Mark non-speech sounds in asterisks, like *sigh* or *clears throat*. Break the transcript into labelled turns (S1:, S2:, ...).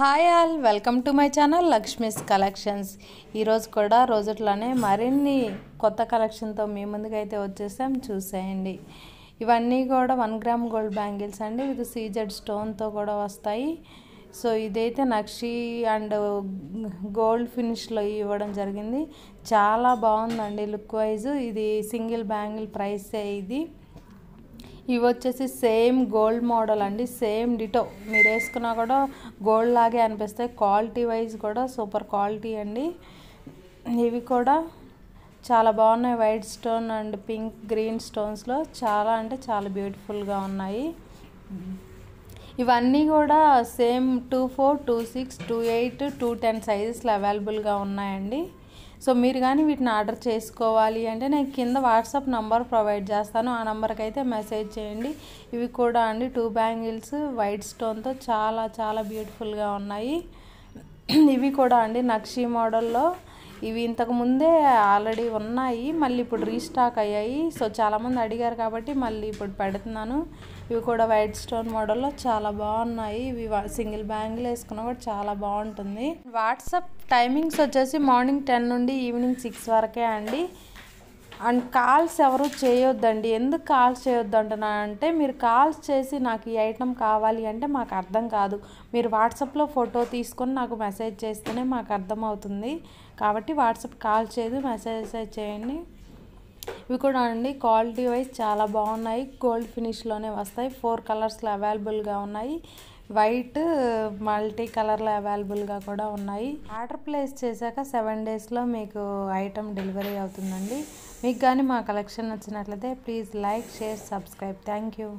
S1: hi all welcome to my channel Lakshmi's collections ఈరోజు కూడా రోజుట్లోనే మరిన్ని కొత్త కలెక్షన్తో మీ ముందుకైతే వచ్చేసాం చూసేయండి ఇవన్నీ కూడా వన్ గ్రామ్ గోల్డ్ బ్యాంగిల్స్ అండి విత్ సీజెడ్ స్టోన్తో కూడా వస్తాయి సో ఇదైతే నక్షి అండ్ గోల్డ్ ఫినిష్లో ఇవ్వడం జరిగింది చాలా బాగుందండి లుక్ వైజ్ ఇది సింగిల్ బ్యాంగిల్ ప్రైసే ఇది ఇవి వచ్చేసి సేమ్ గోల్డ్ మోడల్ అండి సేమ్ డిటో మీరు వేసుకున్నా కూడా గోల్డ్ లాగే అనిపిస్తాయి క్వాలిటీ వైజ్ కూడా సూపర్ క్వాలిటీ అండి ఇవి కూడా చాలా బాగున్నాయి white stone and pink green స్టోన్స్లో చాలా అంటే చాలా బ్యూటిఫుల్గా ఉన్నాయి ఇవన్నీ కూడా same two four two six two eight two ten సైజెస్లో అవైలబుల్గా ఉన్నాయండి సో మీరు కానీ వీటిని ఆర్డర్ చేసుకోవాలి అంటే నేను కింద వాట్సాప్ నంబర్ ప్రొవైడ్ చేస్తాను ఆ నెంబర్కి అయితే మెసేజ్ చేయండి ఇవి కూడా అండి టూ బ్యాంగిల్స్ వైట్ స్టోన్తో చాలా చాలా బ్యూటిఫుల్గా ఉన్నాయి *clears throat* ఇవి కూడా అండి నక్షి మోడల్లో ఇవి ఇంతకు ముందే ఆల్రెడీ ఉన్నాయి మళ్ళీ ఇప్పుడు రీస్టాక్ అయ్యాయి సో చాలామంది అడిగారు కాబట్టి మళ్ళీ ఇప్పుడు పెడుతున్నాను ఇవి కూడా వైట్ స్టోన్ మోడల్లో చాలా బాగున్నాయి ఇవి సింగిల్ బ్యాంగిల్ వేసుకున్నా కూడా చాలా బాగుంటుంది వాట్సాప్ టైమింగ్స్ వచ్చేసి మార్నింగ్ టెన్ నుండి ఈవినింగ్ సిక్స్ వరకే అండి అండ్ కాల్స్ ఎవరు చేయొద్దండి ఎందుకు కాల్స్ చేయొద్దు అంటున్నానంటే మీరు కాల్స్ చేసి నాకు ఈ ఐటెం కావాలి అంటే మాకు అర్థం కాదు మీరు వాట్సాప్లో ఫోటో తీసుకొని నాకు మెసేజ్ చేస్తేనే మాకు అర్థమవుతుంది కాబట్టి వాట్సాప్ కాల్ చేయదు మెసేజ్ చేయండి ఇవి కూడా అండి క్వాలిటీ వైజ్ చాలా బాగున్నాయి గోల్డ్ ఫినిష్లోనే వస్తాయి ఫోర్ కలర్స్లో అవైలబుల్గా ఉన్నాయి వైట్ మల్టీ కలర్లో అవైలబుల్గా కూడా ఉన్నాయి ఆర్డర్ ప్లేస్ చేశాక సెవెన్ డేస్లో మీకు ఐటమ్ డెలివరీ అవుతుందండి మీకు కానీ మా కలెక్షన్ నచ్చినట్లయితే please like share subscribe thank you